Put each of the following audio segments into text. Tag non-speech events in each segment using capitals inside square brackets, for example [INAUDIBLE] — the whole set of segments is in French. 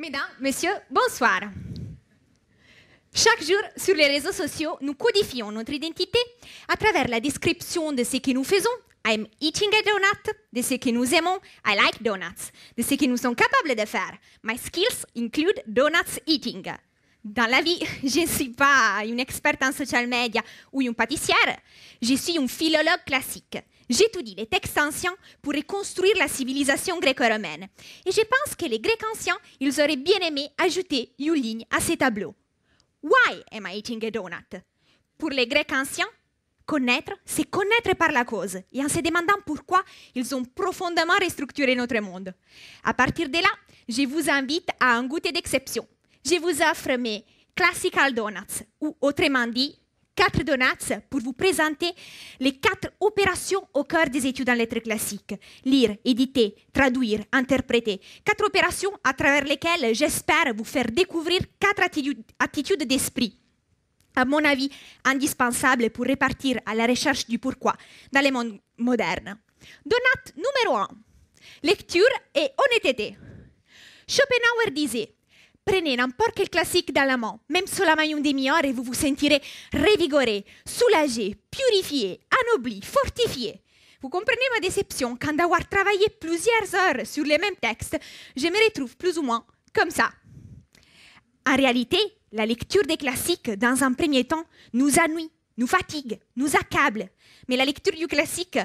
Mesdames, Messieurs, bonsoir. Chaque jour, sur les réseaux sociaux, nous codifions notre identité à travers la description de ce que nous faisons. I'm eating a donut, de ce que nous aimons, I like donuts, de ce que nous sommes capables de faire. My skills include donuts eating. Dans la vie, [LAUGHS] je ne suis pas une experte en social media ou une pâtissière. Je suis une philologue classique. J'étudie les textes anciens pour reconstruire la civilisation gréco-romaine. Et je pense que les Grecs anciens, ils auraient bien aimé ajouter une ligne à ces tableaux. Why am I eating a donut? Pour les Grecs anciens, connaître, c'est connaître par la cause, et en se demandant pourquoi ils ont profondément restructuré notre monde. À partir de là, je vous invite à un goûter d'exception je vous offre mes Classical Donuts, ou autrement dit, quatre donuts pour vous présenter les quatre opérations au cœur des études en lettres classiques. Lire, éditer, traduire, interpréter. Quatre opérations à travers lesquelles j'espère vous faire découvrir quatre attitudes d'esprit à mon avis, indispensables pour repartir à la recherche du pourquoi dans le monde moderne. Donut numéro un, Lecture et honnêteté. Schopenhauer disait Prenez n'importe quel classique dans la main, même main une demi-heure, et vous vous sentirez révigoré, soulagé, purifié, anobli, fortifié. Vous comprenez ma déception quand d'avoir travaillé plusieurs heures sur les mêmes textes, je me retrouve plus ou moins comme ça. En réalité, la lecture des classiques, dans un premier temps, nous ennuie, nous fatigue, nous accable. Mais la lecture du classique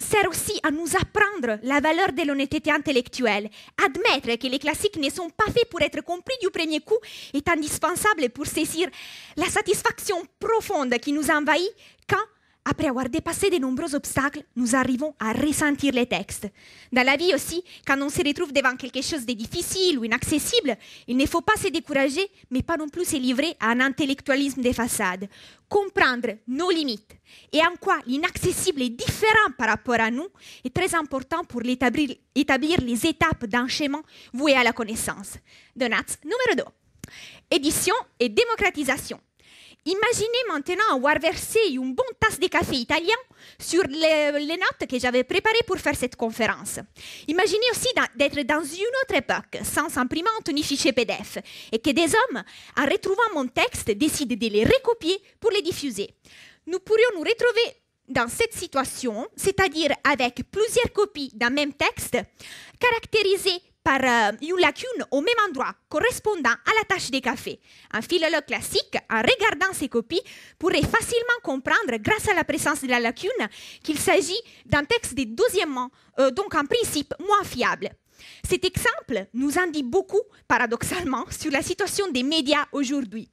sert aussi à nous apprendre la valeur de l'honnêteté intellectuelle. Admettre que les classiques ne sont pas faits pour être compris du premier coup est indispensable pour saisir la satisfaction profonde qui nous envahit quand après avoir dépassé de nombreux obstacles, nous arrivons à ressentir les textes. Dans la vie aussi, quand on se retrouve devant quelque chose de difficile ou inaccessible, il ne faut pas se décourager, mais pas non plus se livrer à un intellectualisme des façades. Comprendre nos limites et en quoi l'inaccessible est différent par rapport à nous est très important pour établir, les étapes d'un chemin voué à la connaissance. Donats numéro 2. Édition et démocratisation. Imaginez maintenant avoir versé une bonne tasse de café italien sur les, notes que j'avais préparées pour faire cette conférence. Imaginez aussi d'être dans une autre époque, sans imprimante ni fichier PDF, et que des hommes, en retrouvant mon texte, décident de les recopier pour les diffuser. Nous pourrions nous retrouver dans cette situation, c'est-à-dire avec plusieurs copies d'un même texte, caractérisées par euh, une lacune au même endroit correspondant à la tâche des cafés. Un philologue classique, en regardant ses copies, pourrait facilement comprendre, grâce à la présence de la lacune, qu'il s'agit d'un texte des deuxièmement, euh, donc en principe moins fiable. Cet exemple nous en dit beaucoup, paradoxalement, sur la situation des médias aujourd'hui.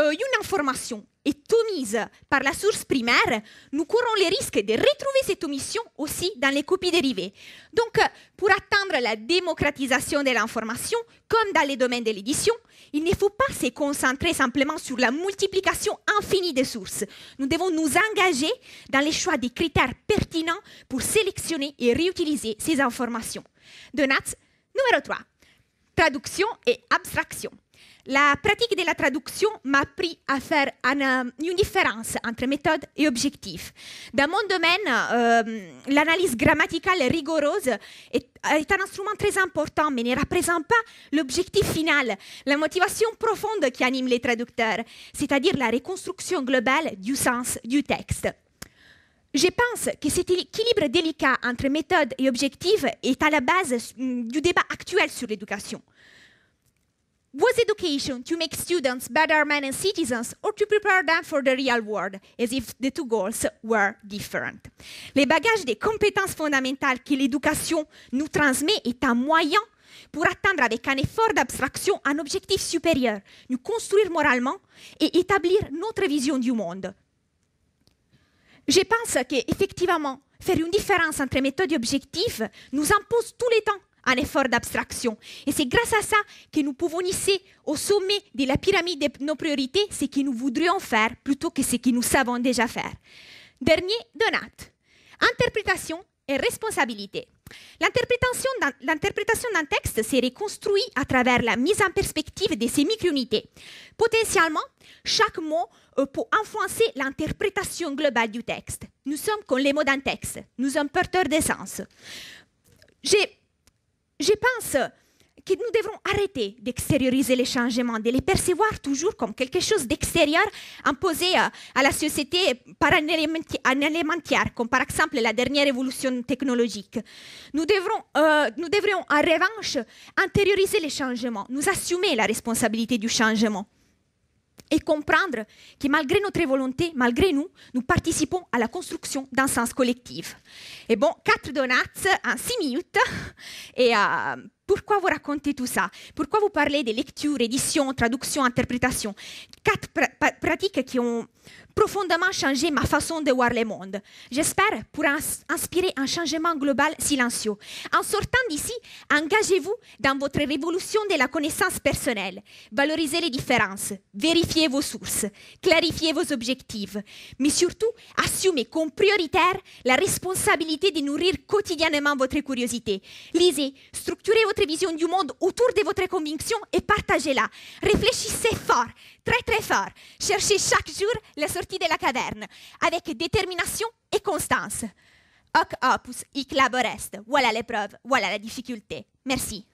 Euh, une information est omise par la source primaire, nous courons le risque de retrouver cette omission aussi dans les copies dérivées. Donc, pour atteindre la démocratisation de l'information, comme dans les domaines de l'édition, il ne faut pas se concentrer simplement sur la multiplication infinie des sources. Nous devons nous engager dans les choix des critères pertinents pour sélectionner et réutiliser ces informations. De Numéro 3. Traduction et abstraction. La pratique de la traduction m'a appris à faire euh, une, différence entre méthode et objectif. Dans mon domaine, euh, l'analyse grammaticale rigoureuse est, un instrument très important, mais ne représente pas l'objectif final, la motivation profonde qui anime les traducteurs, c'est-à-dire la reconstruction globale du sens du texte. Je pense que cet équilibre délicat entre méthode et objectif est à la base mm, du débat actuel sur l'éducation. Was education to make students better men and citizens or to prepare them for the real world, as if the two goals were different? Les bagages des compétences fondamentales que l'éducation nous transmet est un moyen pour atteindre avec un effort d'abstraction un objectif supérieur, nous construire moralement et établir notre vision du monde. Je pense qu'effectivement, faire une différence entre méthodes et objectifs nous impose tous les temps un effort d'abstraction. Et c'est grâce à ça que nous pouvons hisser au sommet de la pyramide de nos priorités ce que nous voudrions faire plutôt que ce que nous savons déjà faire. Dernier donat, interprétation et responsabilité. L'interprétation d'un texte s'est reconstruit à travers la mise en perspective de ces micro-unités. Potentiellement, chaque mot euh, peut influencer l'interprétation globale du texte. Nous sommes comme les mots d'un texte, nous sommes porteurs d'essence. J'ai je pense que nous devrons arrêter d'extérioriser les changements, de les percevoir toujours comme quelque chose d'extérieur imposé euh, à, la société par un élément, comme par exemple la dernière évolution technologique. Nous, devrons, euh, nous devrions en revanche intérioriser les changements, nous assumer la responsabilité du changement et comprendre que malgré notre volonté, malgré nous, nous participons à la construction d'un sens collectif. Et bon, quatre donuts en six minutes. Et euh, pourquoi vous racontez tout ça Pourquoi vous parlez des lectures, éditions, traduction, interprétation Quatre pratiques qui ont profondément changé ma façon de voir le monde. J'espère pour inspirer un changement global silencieux. En sortant d'ici, engagez-vous dans votre révolution de la connaissance personnelle. Valorisez les différences, vérifiez vos sources, clarifiez vos objectifs, mais surtout assumez comme prioritaire la responsabilité de nourrir quotidiennement votre curiosité. Lisez, structurez votre vision du monde autour de votre conviction et partagez-la. Réfléchissez fort, très très fort. Cherchez chaque jour la sortie de la caverne avec détermination et constance. Hoc opus hic labor Voilà l'épreuve, voilà la difficulté. Merci.